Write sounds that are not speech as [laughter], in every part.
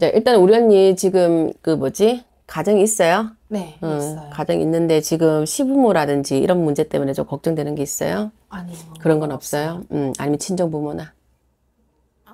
이제 네, 일단 우리 언니 지금 그 뭐지? 가정이 있어요? 네, 음, 있어요. 가정이 있는데 지금 시부모라든지 이런 문제 때문에 좀 걱정되는 게 있어요? 아니요. 그런 건 없어요? 없어요. 음, 아니면 친정 부모나?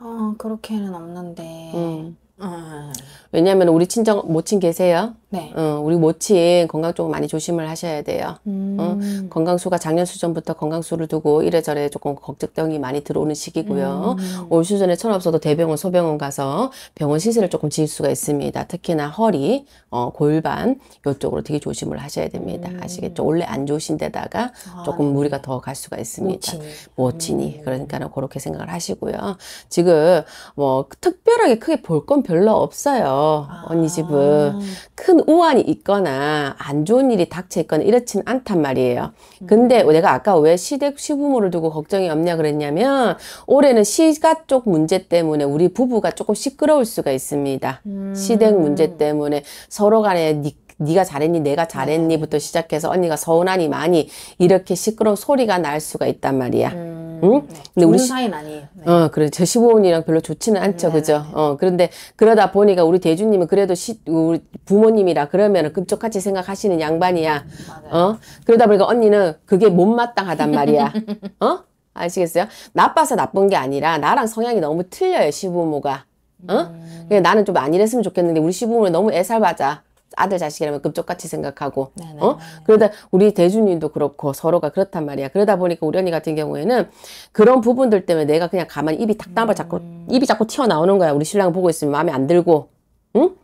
어, 그렇게는 없는데. 음. 아. 왜냐하면 우리 친정 모친 계세요. 네. 어, 우리 모친 건강 쪽금 많이 조심을 하셔야 돼요. 음. 어, 건강수가 작년 수전부터 건강수를 두고 이래저래 조금 걱정이 많이 들어오는 시기고요. 음. 올 수전에 천 없어도 대병원, 소병원 가서 병원 시세를 조금 지을 수가 있습니다. 특히나 허리, 어, 골반 이쪽으로 되게 조심을 하셔야 됩니다. 음. 아시겠죠? 원래 안 좋으신 데다가 아, 조금 네. 무리가 더 갈 수가 있습니다. 모친이, 음. 그러니까는 그렇게 생각을 하시고요. 지금 뭐 특별하게 크게 볼건 별로 없어요. 아. 언니 집은. 큰 우환이 있거나 안 좋은 일이 닥쳐있거나 이렇진 않단 말이에요. 근데 음. 내가 아까 왜 시댁 시부모를 두고 걱정이 없냐 그랬냐면 올해는 시가 쪽 문제 때문에 우리 부부가 조금 시끄러울 수가 있습니다. 음. 시댁 문제 때문에 서로 간에 니 네가 잘했니 내가 잘했니부터 네. 시작해서 언니가 서운하니 많이 이렇게 시끄러운 소리가 날 수가 있단 말이야. 음. 응? 음, 네. 근데 우리 사이는 아니에요. 네. 어, 그래. 저시부모님이랑 별로 좋지는 않죠. 네 그죠? 네, 네. 어, 그런데 그러다 보니까 우리 대주님은 그래도 시, 우리 부모님이라 그러면은 급족같이 생각하시는 양반이야. 맞아요. 어? 그러다 보니까 언니는 그게 못마땅하단 말이야. [laughs] 어? 아시겠어요? 나빠서 나쁜 게 아니라 나랑 성향이 너무 틀려요, 시부모가. 어? 음. 그냥 나는 좀 안 이랬으면 좋겠는데 우리 시부모는 너무 애살받아. 아들 자식이라면 급쪽같이 생각하고 네네. 네, 어 네, 네. 그러다 우리 대준님도 그렇고 서로가 그렇단 말이야 그러다 보니까 우리 언니 같은 경우에는 그런 부분들 때문에 내가 그냥 가만히 입이 탁담아 음. 자꾸 입이 자꾸 튀어나오는 거야 우리 신랑 보고 있으면 마음에 안 들고 응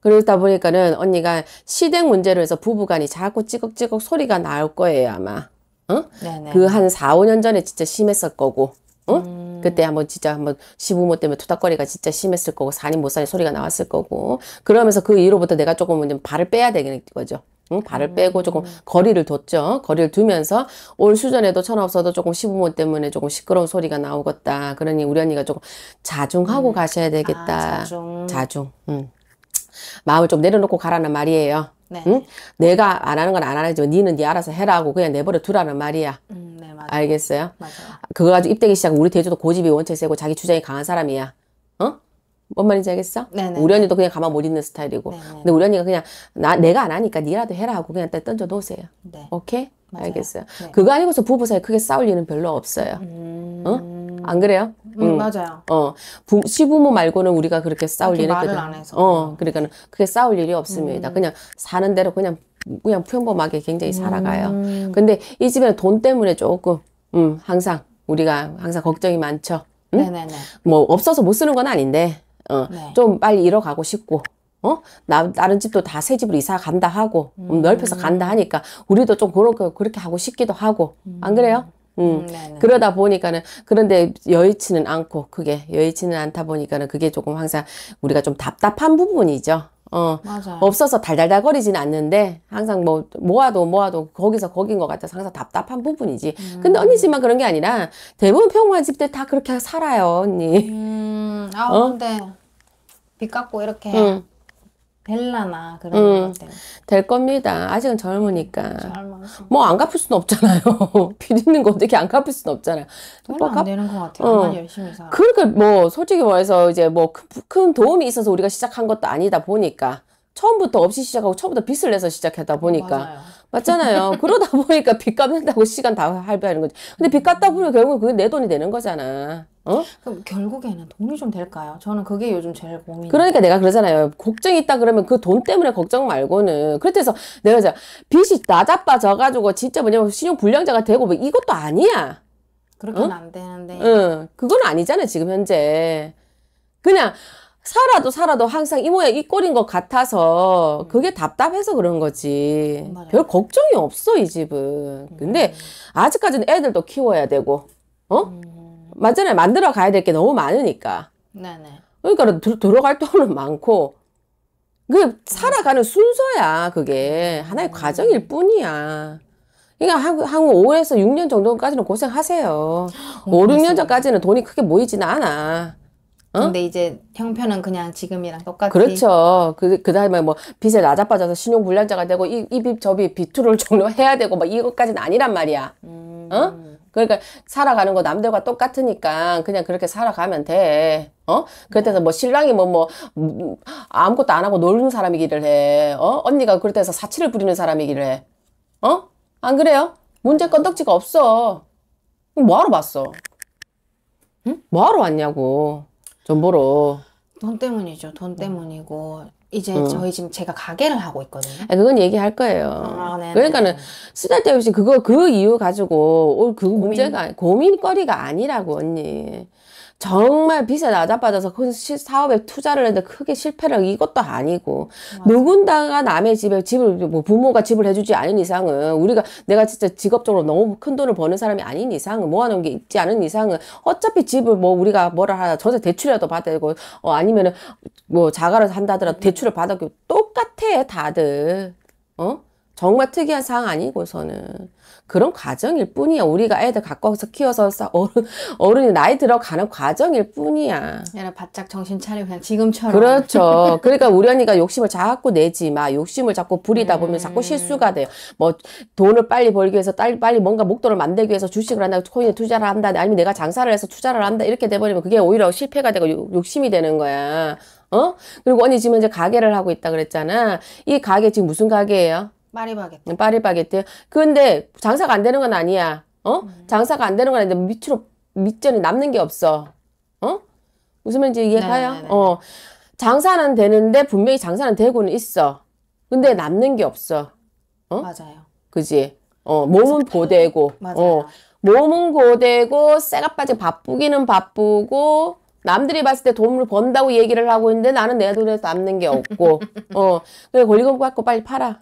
그러다 보니까는 언니가 시댁 문제로 해서 부부간이 자꾸 찌걱찌걱 소리가 나올 거예요 아마 응그한 4, 5년 전에 진짜 심했을 거고 응 어? 음. 그때 한번 진짜 한번 시부모 때문에 투닥거리가 진짜 심했을 거고 산이 못 산이 소리가 나왔을 거고 그러면서 그 이후로부터 내가 조금은 좀 발을 빼야 되는 겠 거죠. 응? 발을 빼고 조금 음. 거리를 뒀죠. 거리를 두면서 올 수전에도 천없어도 조금 시부모 때문에 조금 시끄러운 소리가 나오겠다. 그러니 우리 언니가 조금 자중하고 음. 가셔야 되겠다. 아, 자중. 자중. 음. 마음을 좀 내려놓고 가라는 말이에요. 네. 응? 내가 안 하는 건 안 하지만 니는 니 알아서 해라고 그냥 내버려 두라는 말이야. 음, 네, 맞아요. 알겠어요? 맞아요. 그거 가지고 입대기 시작 우리 대주도 고집이 원체 세고 자기 주장이 강한 사람이야. 어? 뭔 말인지 알겠어? 네네. 네, 우리 네. 언니도 그냥 가만 못 있는 스타일이고. 네네. 네, 근데 우리 언니가 그냥 나 내가 안 하니까 니라도 해라 하고 그냥 딱 던져 놓으세요. 네. 오케이? 맞아요. 알겠어요. 네. 그거 아니고서 부부 사이 크게 싸울 일은 별로 없어요. 음... 어? 안 그래요? 음, 응. 음. 맞아요. 어, 부, 시부모 말고는 우리가 그렇게 싸울 일이 말을 안 해서. 어, 그러니까는 그게 싸울 일이 없습니다. 음. 그냥 사는 대로 그냥 그냥 평범하게 굉장히 살아가요. 음. 근데 이 집에는 돈 때문에 조금 음, 항상 우리가 항상 걱정이 많죠. 응? 음? 네네네. 뭐 없어서 못 쓰는 건 아닌데 어, 네. 좀 빨리 잃어가고 싶고 어? 나, 다른 집도 다 새 집으로 이사 간다 하고, 음. 넓혀서 음. 간다 하니까, 우리도 좀 그렇게, 그렇게 하고 싶기도 하고, 안 그래요? 음, 네 그러다 보니까는 그런데 여의치는 않고 그게 여의치는 않다 보니까는 그게 조금 항상 우리가 좀 답답한 부분이죠. 어, 맞아요. 없어서 달달달거리진 않는데 항상 뭐 모아도 모아도 거기서 거긴 것 같아서 항상 답답한 부분이지. 음. 근데 언니지만 그런 게 아니라 대부분 평범한 집들 다 그렇게 살아요, 언니. 음, 아 어? 근데 빚 갚고 이렇게 음. 벨라나 그런 음, 것때될 겁니다. 아직은 젊으니까. 뭐 안 갚을 수는 없잖아요. [laughs] 빚 있는 거 어떻게 안 갚을 수는 없잖아요. 별로 갚... 되는 것 같아요. 어. 열심히 살 그러니까 뭐 솔직히 말해서 이제 뭐 큰 도움이 있어서 우리가 시작한 것도 아니다 보니까 처음부터 없이 시작하고 처음부터 빚을 내서 시작하다 어, 보니까 맞아요. 맞잖아요. [laughs] 그러다 보니까 빚 갚는다고 시간 다 할배하는 거지. 근데 빚 갚다 보면 결국 그게 내 돈이 되는 거잖아. 어? 그럼 결국에는 돈이 좀 될까요? 저는 그게 요즘 제일 고민. 그러니까 내가 그러잖아요. 걱정이 있다 그러면 그 돈 때문에 걱정 말고는. 그렇다해서 내가 이제 빚이 나자빠져가지고 진짜 뭐냐면 신용불량자가 되고 뭐 이것도 아니야. 그렇게는 어? 안 되는데. 응, 그건 아니잖아 지금 현재. 그냥 살아도 살아도 항상 이 모양 이 꼴인 것 같아서 음. 그게 답답해서 그런 거지 맞아요. 별 걱정이 없어 이 집은 음. 근데 아직까지는 애들도 키워야 되고 어 음. 맞잖아요 만들어 가야 될 게 너무 많으니까 네네. 그러니까 들, 들어갈 돈은 많고 그 살아가는 순서야 그게 하나의 음. 과정일 뿐이야 그러니까 한, 한 5에서 6년 정도까지는 고생하세요 5, [gasps] 6년 전까지는 돈이 크게 모이진 않아 어? 근데 이제 형편은 그냥 지금이랑 똑같이. 그렇죠. 그, 그 다음에 뭐 빚에 낮아빠져서 신용불량자가 되고 이, 이빚 저빚 비투를 [laughs] 종료해야 되고 막 이것까지는 아니란 말이야. 음. 어? 그러니까 살아가는 거 남들과 똑같으니까 그냥 그렇게 살아가면 돼. 어? 그때서 뭐 신랑이 뭐뭐 뭐, 아무것도 안 하고 놀는 사람이기를 해. 어? 언니가 그때서 사치를 부리는 사람이기를 해. 어? 안 그래요? 문제 건덕지가 없어. 뭐하러 봤어? 응? 뭐하러 왔냐고. 돈 벌어. 돈 때문이죠. 돈 음. 때문이고 이제 음. 저희 지금 제가 가게를 하고 있거든요. 그건 얘기할 거예요. 아, 네, 네, 그러니까는 네. 쓰잘데없이 그거 그 이유 가지고 올 그 문제가 고민거리가 아니라고 언니. 정말 빚에 나자빠져서 큰 시, 사업에 투자를 했는데 크게 실패를 이것도 아니고 맞아. 누군가가 남의 집에 집을 뭐 부모가 집을 해주지 않은 이상은 우리가 내가 진짜 직업적으로 너무 큰 돈을 버는 사람이 아닌 이상은 모아놓은 게 있지 않은 이상은 어차피 집을 뭐 우리가 뭐라 하나 전세 대출이라도 받고 아야되어 아니면은 뭐 자가를 산다더라도 음. 대출을 받아도 똑같아 다들 어 정말 특이한 상황 아니고서는 그런 과정일 뿐이야. 우리가 애들 갖고 와서 키워서 어른, 어른이 나이 들어가는 과정일 뿐이야. 얘는 바짝 정신 차리 그냥 지금처럼. 그렇죠. [laughs] 그러니까 우리 언니가 욕심을 자꾸 내지 마. 욕심을 자꾸 부리다 보면 자꾸 음. 실수가 돼요. 뭐 돈을 빨리 벌기 위해서 딸, 빨리 뭔가 목돈을 만들기 위해서 주식을 한다, 코인에 투자를 한다, 아니면 내가 장사를 해서 투자를 한다 이렇게 돼버리면 그게 오히려 실패가 되고 욕, 욕심이 되는 거야. 어? 그리고 언니 지금 이제 가게를 하고 있다 그랬잖아. 이 가게 지금 무슨 가게예요? 파리바게뜨. 음, 파리바게뜨. 근데 장사가 안 되는 건 아니야. 어? 음. 장사가 안 되는 건 아닌데 밑으로 밑전이 남는 게 없어. 어? 무슨 말인지 이해가요? 네, 네, 네. 어. 장사는 되는데 분명히 장사는 되고는 있어. 근데 남는 게 없어. 어? 맞아요. 그지? 어, 몸은 보대고. [laughs] 맞아요. 어. 몸은 고되고 쇠가 빠지 바쁘기는 바쁘고 남들이 봤을 때 돈을 번다고 얘기를 하고 있는데 나는 내 돈에서 남는 게 없고 [laughs] 어 그래 권리금 갖고 빨리 팔아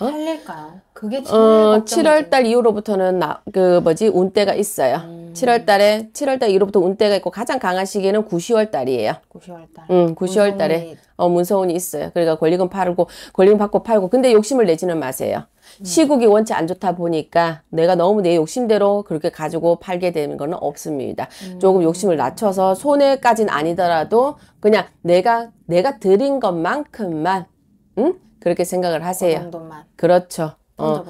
어? 할릴까요? 그게 어, 7월 달 이후로부터는 나, 그 뭐지 운대가 있어요. 음. 7월 달에 7월 달 이후로부터 운대가 있고 가장 강한 시기는 9, 0월 달이에요. 9, 0월 달. 응, 9, 0월 달에 어 문서운이 있어요. 그러니까 권리금 팔고 권리금 받고 팔고 근데 욕심을 내지는 마세요. 음. 시국이 원체 안 좋다 보니까 내가 너무 내 욕심대로 그렇게 가지고 팔게 되는 거는 없습니다. 음. 조금 욕심을 낮춰서 손해까진 아니더라도 그냥 내가 내가 드린 것만큼만 응? 그렇게 생각을 하세요. 그 정도만. 그렇죠. 어.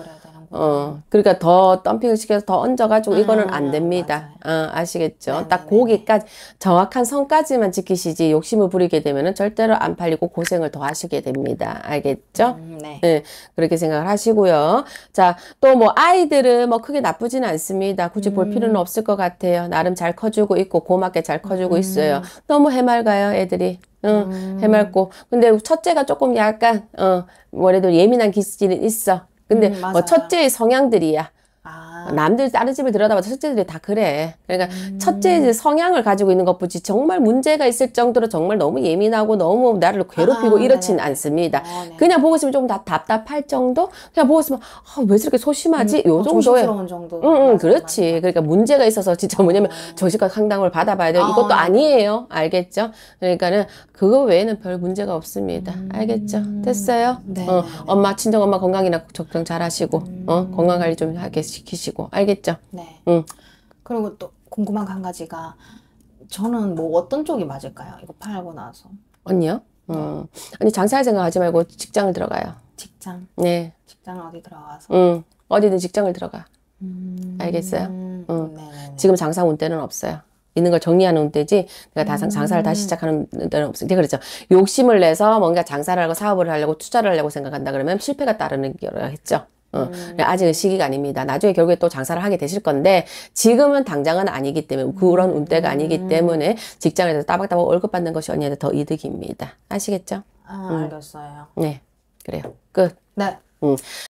어, 그러니까 더 덤핑을 시켜서 더 얹어가지고 아, 이거는 안 됩니다. 아, 어, 아시겠죠? 네네. 딱 네, 고기까지 네. 정확한 선까지만 지키시지 욕심을 부리게 되면은 절대로 안 팔리고 고생을 더 하시게 됩니다. 알겠죠? 음, 네. 네. 그렇게 생각을 하시고요. 자, 또 뭐 아이들은 뭐 크게 나쁘진 않습니다. 굳이 음. 볼 필요는 없을 것 같아요. 나름 잘 커주고 있고 고맙게 잘 커주고 음. 있어요. 너무 해맑아요, 애들이. 응, 음. 해맑고. 근데 첫째가 조금 약간, 어, 뭐래도 예민한 기질이 있어. 근데 음, 뭐 첫째의 성향들이야. 아. 남들 다른 집을 들여다봐도 첫째들이 다 그래. 그러니까 음. 첫째 성향을 가지고 있는 것뿐이지 정말 문제가 있을 정도로 정말 너무 예민하고 너무 나를 괴롭히고 아, 네. 이렇진 네 않습니다. 아, 네. 그냥 보고 있으면 조금 다 답답할 정도. 그냥 보고 있으면 아, 왜 저렇게 소심하지? 음, 요 어, 정도의. 정도. 응, 응, 그렇지. 맞아. 그러니까 문제가 있어서 진짜 뭐냐면 어. 정신과 상담을 받아봐야 돼요. 아, 이것도 네. 아니에요. 알겠죠? 그러니까는 그거 외에는 별 문제가 없습니다. 음. 알겠죠? 됐어요? 네. 어, 엄마 친정 엄마 건강이나 걱정 잘하시고 음. 어, 건강 관리 좀 하겠. 습니다 지키시고 알겠죠? 네. 응. 그리고 또 궁금한 한 가지가 저는 뭐 어떤 쪽이 맞을까요? 이거 팔고 나서. 언니요? 네. 어. 아니 장사할 생각하지 말고 직장을 들어가요. 직장. 네. 직장 어디 들어가서. 응. 어디든 직장을 들어가. 음... 알겠어요? 응. 네, 네, 지금 장사 온 때는 없어요. 있는 걸 정리하는 운지 내가 다 장사를 다시 음. 시작하는 데는 없으니까 그렇죠. 욕심을 내서 뭔가 장사를 하고 사업을 하려고 투자를 하려고 생각한다 그러면 실패가 따르는 거라 했죠. 어, 음. 그러니까 아직은 시기가 아닙니다. 나중에 결국에 또 장사를 하게 되실 건데 지금은 당장은 아니기 때문에 그런 운대가 아니기 음. 때문에 직장에서 따박따박 월급 받는 것이 언니한테 더 이득입니다. 아시겠죠? 아, 음. 알겠어요. 네, 그래요. 끝. 네. 음.